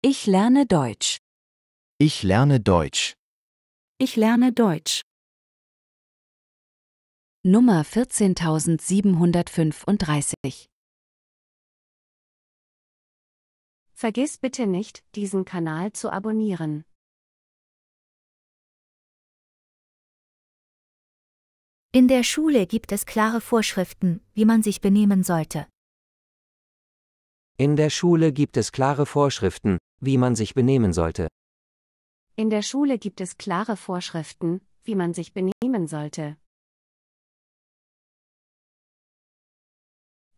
Ich lerne Deutsch. Ich lerne Deutsch. Ich lerne Deutsch. Nummer 14735 Vergiss bitte nicht, diesen Kanal zu abonnieren. In der Schule gibt es klare Vorschriften, wie man sich benehmen sollte. In der Schule gibt es klare Vorschriften, wie man sich benehmen sollte. In der Schule gibt es klare Vorschriften, wie man sich benehmen sollte.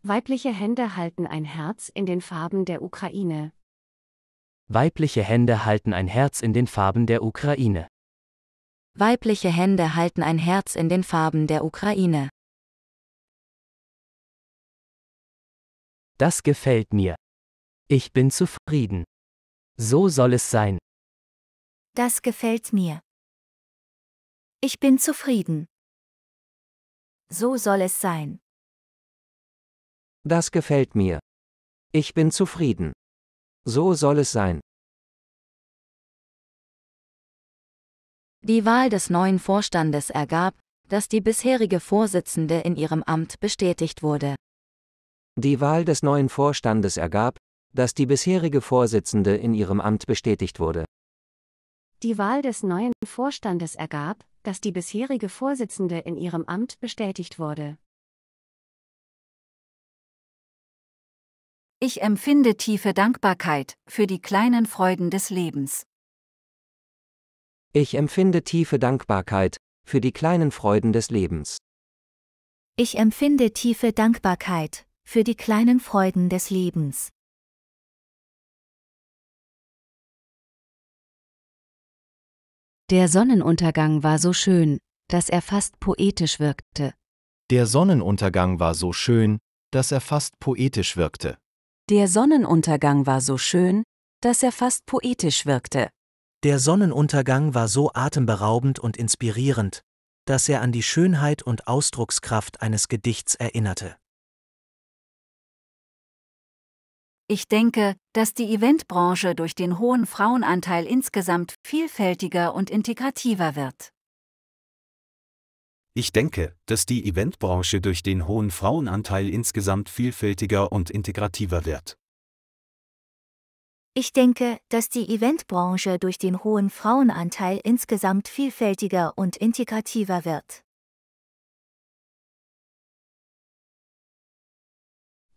Weibliche Hände halten ein Herz in den Farben der Ukraine. Weibliche Hände halten ein Herz in den Farben der Ukraine. Weibliche Hände halten ein Herz in den Farben der Ukraine. Das gefällt mir. Ich bin zufrieden. So soll es sein. Das gefällt mir. Ich bin zufrieden. So soll es sein. Das gefällt mir. Ich bin zufrieden. So soll es sein. Die Wahl des neuen Vorstandes ergab, dass die bisherige Vorsitzende in ihrem Amt bestätigt wurde. Die Wahl des neuen Vorstandes ergab, dass die bisherige Vorsitzende in ihrem Amt bestätigt wurde. Die Wahl des neuen Vorstandes ergab, dass die bisherige Vorsitzende in ihrem Amt bestätigt wurde. Ich empfinde tiefe Dankbarkeit für die kleinen Freuden des Lebens. Ich empfinde tiefe Dankbarkeit für die kleinen Freuden des Lebens. Ich empfinde tiefe Dankbarkeit für die kleinen Freuden des Lebens. Der Sonnenuntergang war so schön, dass er fast poetisch wirkte. Der Sonnenuntergang war so schön, dass er fast poetisch wirkte. Der Sonnenuntergang war so schön, dass er fast poetisch wirkte. Der Sonnenuntergang war so atemberaubend und inspirierend, dass er an die Schönheit und Ausdruckskraft eines Gedichts erinnerte. Ich denke, dass die Eventbranche durch den hohen Frauenanteil insgesamt vielfältiger und integrativer wird. Ich denke, dass die Eventbranche durch den hohen Frauenanteil insgesamt vielfältiger und integrativer wird. Ich denke, dass die Eventbranche durch den hohen Frauenanteil insgesamt vielfältiger und integrativer wird.